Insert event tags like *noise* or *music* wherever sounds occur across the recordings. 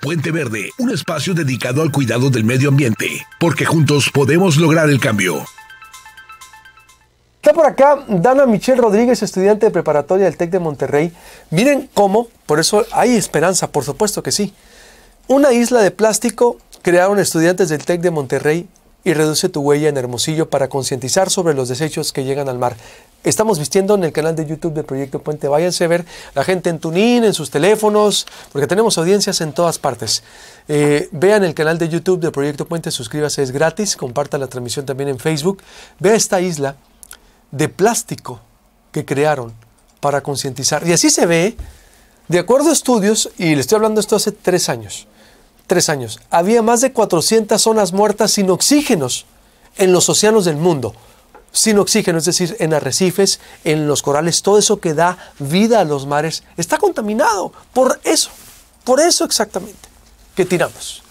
Puente Verde, un espacio dedicado al cuidado del medio ambiente, porque juntos podemos lograr el cambio. Está por acá Dana Michelle Rodríguez, estudiante de preparatoria del TEC de Monterrey. Miren cómo, por eso hay esperanza, por supuesto que sí. Una isla de plástico crearon estudiantes del TEC de Monterrey y reduce tu huella en Hermosillo para concientizar sobre los desechos que llegan al mar estamos vistiendo en el canal de YouTube de Proyecto Puente. Váyanse a ver la gente en Tunín, en sus teléfonos, porque tenemos audiencias en todas partes. Eh, vean el canal de YouTube de Proyecto Puente, suscríbase, es gratis. Comparta la transmisión también en Facebook. Vea esta isla de plástico que crearon para concientizar. Y así se ve, de acuerdo a estudios, y le estoy hablando esto hace tres años, tres años, había más de 400 zonas muertas sin oxígenos en los océanos del mundo sin oxígeno, es decir, en arrecifes, en los corales, todo eso que da vida a los mares, está contaminado por eso, por eso exactamente que tiramos.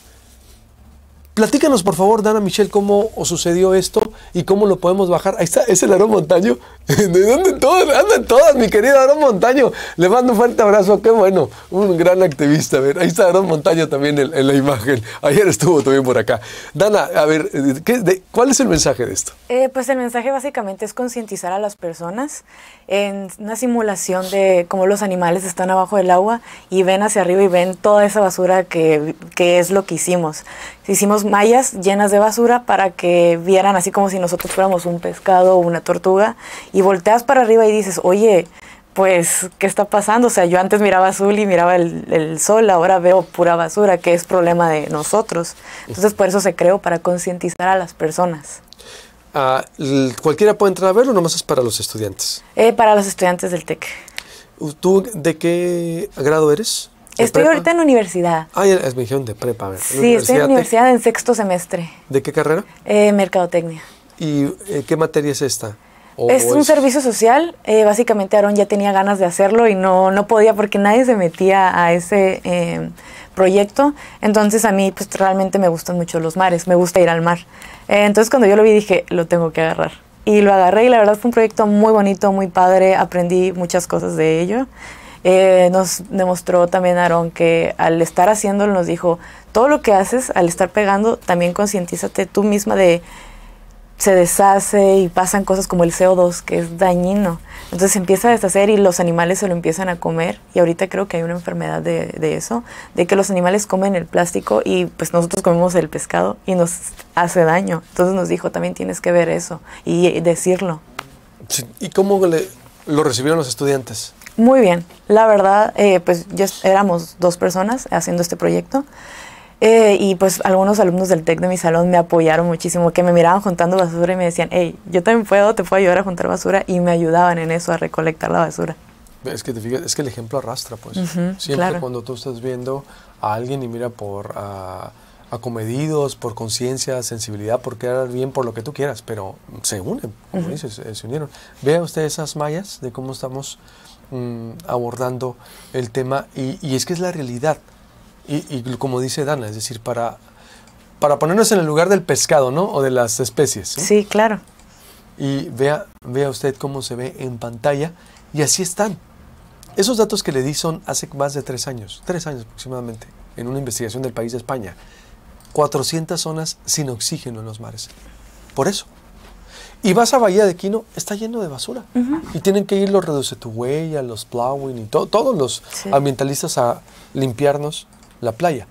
Platícanos, por favor, Dana Michelle, cómo sucedió esto y cómo lo podemos bajar. Ahí está, es el aro montaño *laughs* de dónde todas, andan todas, mi querido Aarón Montaño. Le mando un fuerte abrazo, qué bueno. Un gran activista, a ver. Ahí está Aarón Montaño también en, la imagen. Ayer estuvo también por acá. Dana, a ver, ¿qué, ¿cuál es el mensaje de esto? Eh, pues el mensaje básicamente es concientizar a las personas en una simulación de cómo los animales están abajo del agua y ven hacia arriba y ven toda esa basura que, que es lo que hicimos. Hicimos mallas llenas de basura para que vieran así como si nosotros fuéramos un pescado o una tortuga. Y y volteas para arriba y dices, oye, pues, ¿qué está pasando? O sea, yo antes miraba azul y miraba el, sol, ahora veo pura basura, que es problema de nosotros. Entonces, por eso se creó, para concientizar a las personas. Ah, ¿Cualquiera puede entrar a verlo o nomás es para los estudiantes? Eh, para los estudiantes del TEC. ¿Tú de qué grado eres? Estoy ahorita en universidad. Ah, es me de prepa. A sí, estoy en ¿eh? universidad en sexto semestre. ¿De qué carrera? Eh, mercadotecnia. ¿Y qué materia es esta? es un servicio social. Eh, básicamente Aarón ya tenía ganas de hacerlo y no, no podía porque nadie se metía a ese em, proyecto. Entonces a mí pues realmente me gustan mucho los mares, me gusta ir al mar. Eh, entonces cuando yo lo vi dije, lo tengo que agarrar. Y lo agarré y la verdad fue un proyecto muy bonito, muy padre, aprendí muchas cosas de ello. Eh, nos demostró también Aarón que al estar haciéndolo nos dijo, todo lo que haces, al estar pegando, también concientízate tú misma de se deshace y pasan cosas como el CO2, que es dañino. Entonces se empieza a deshacer y los animales se lo empiezan a comer. Y ahorita creo que hay una enfermedad de, eso, de que los animales comen el plástico y pues nosotros comemos el pescado y nos hace daño. Entonces nos dijo, también tienes que ver eso y, eh, decirlo. ¿Y cómo lo recibieron los estudiantes? Muy bien. La verdad, eh, pues ya éramos dos personas haciendo este proyecto. Eh, y pues algunos alumnos del TEC de mi salón me apoyaron muchísimo, que me miraban juntando basura y me decían, hey, yo también puedo, te puedo ayudar a juntar basura. Y me ayudaban en eso, a recolectar la basura. Es que es que el ejemplo arrastra, pues. Siempre cuando tú estás viendo a alguien y mira por acomedidos, por conciencia, sensibilidad, por quedar bien, por lo que tú quieras, pero se unen, como dices, eh, se unieron. Vean ustedes esas mallas de cómo estamos mm, abordando el tema y, y es que es la realidad. Y, como dice Dana, es decir, para, para ponernos en el lugar del pescado, ¿no? O de las especies. Sí, claro. Y vea, vea usted cómo se ve en pantalla. Y así están. Esos datos que le di son hace más de tres años, tres años aproximadamente, en una investigación del país de España. 400 zonas sin oxígeno en los mares. Por eso. Y vas a Bahía de Quino, está lleno de basura. Y tienen que ir los reduce tu huella, los plowing y todos los ambientalistas a limpiarnos la playa.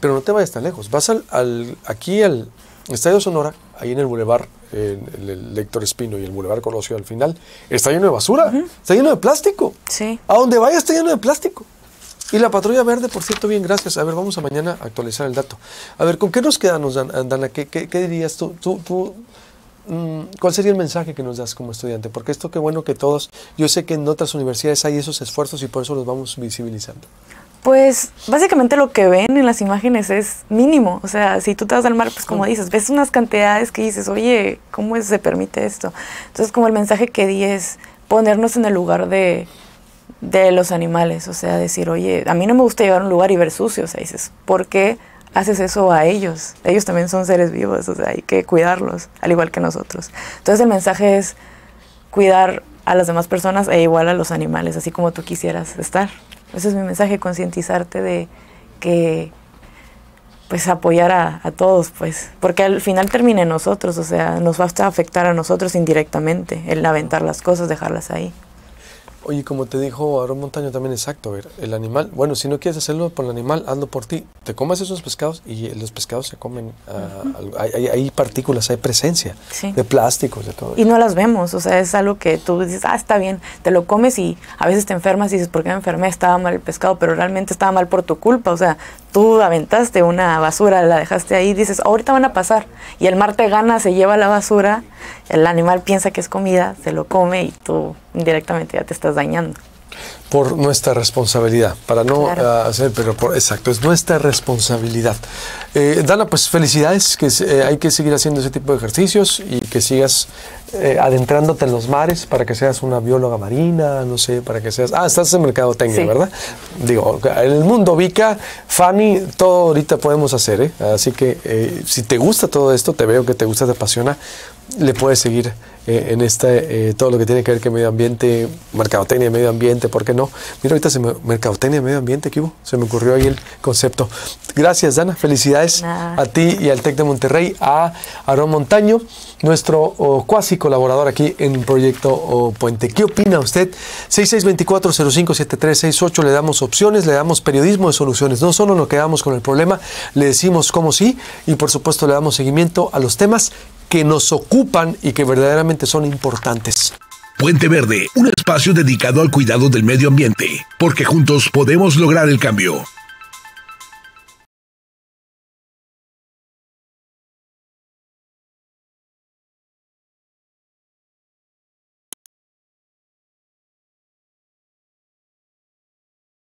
Pero no te vayas tan lejos. Vas al, aquí al Estadio Sonora, ahí en el Boulevard en el, lector Espino y el Boulevard Colosio al final, está lleno de basura, está lleno de plástico. Sí. A donde vaya está lleno de plástico. Y la patrulla verde, por cierto, bien, gracias. A ver, vamos a mañana a actualizar el dato. A ver, ¿con qué nos quedamos, Andana? ¿Qué, qué, dirías tú? tú, tú mm, ¿Cuál sería el mensaje que nos das como estudiante? Porque esto qué bueno que todos, yo sé que en otras universidades hay esos esfuerzos y por eso los vamos visibilizando. Pues básicamente lo que ven en las imágenes es mínimo. O sea, si tú te vas al mar, pues como dices, ves unas cantidades que dices, oye, ¿cómo se permite esto? Entonces, como el mensaje que di es ponernos en el lugar de, de los animales. O sea, decir, oye, a mí no me gusta llevar a un lugar y ver sucios, O sea, dices, ¿por qué haces eso a ellos? Ellos también son seres vivos, o sea, hay que cuidarlos, al igual que nosotros. Entonces, el mensaje es cuidar a las demás personas e igual a los animales, así como tú quisieras estar. Ese es mi mensaje, concientizarte de que pues apoyar a, todos, pues, porque al final termina en nosotros, o sea, nos va a afectar a nosotros indirectamente el aventar las cosas, dejarlas ahí. Oye, como te dijo Aaron Montaño también, exacto, ver, el animal, bueno, si no quieres hacerlo por el animal, ando por ti. Te comas esos pescados y los pescados se comen, ah, hay, partículas, hay presencia de plásticos, de todo. Y no las vemos, o sea, es algo que tú dices, ah, está bien, te lo comes y a veces te enfermas y dices, ¿por qué me enfermé? Estaba mal el pescado, pero realmente estaba mal por tu culpa, o sea, tú aventaste una basura, la dejaste ahí, dices, ahorita van a pasar. Y el mar te gana, se lleva la basura, el animal piensa que es comida, se lo come y tú directamente ya te estás dañando. Por nuestra responsabilidad, para no ah, hacer, pero por, exacto, es nuestra responsabilidad. Eh, Dana, pues felicidades, que eh, hay que seguir haciendo ese tipo de ejercicios y que sigas eh, adentrándote en los mares para que seas una bióloga marina, no sé, para que seas... Ah, estás en Mercado técnico ¿verdad? Digo, el mundo Vica, Fanny, todo ahorita podemos hacer, ¿eh? Así que eh, si te gusta todo esto, te veo que te gusta, te apasiona, le puedes seguir eh, en este, todo lo que tiene que ver con medio ambiente, mercadotecnia medio ambiente, ¿por qué no? Mira, ahorita se me, mercadotecnia medio ambiente, ¿qué Se me ocurrió ahí el concepto. Gracias, Dana. Felicidades a ti y al TEC de Monterrey, a aaron Montaño, nuestro cuasi colaborador aquí en Proyecto Puente. ¿Qué opina usted? 6624-057368, le damos opciones, le damos periodismo de soluciones. No solo nos quedamos con el problema, le decimos cómo sí y por supuesto le damos seguimiento a los temas que nos ocupan y que verdaderamente son importantes. Puente Verde, un espacio dedicado al cuidado del medio ambiente, porque juntos podemos lograr el cambio.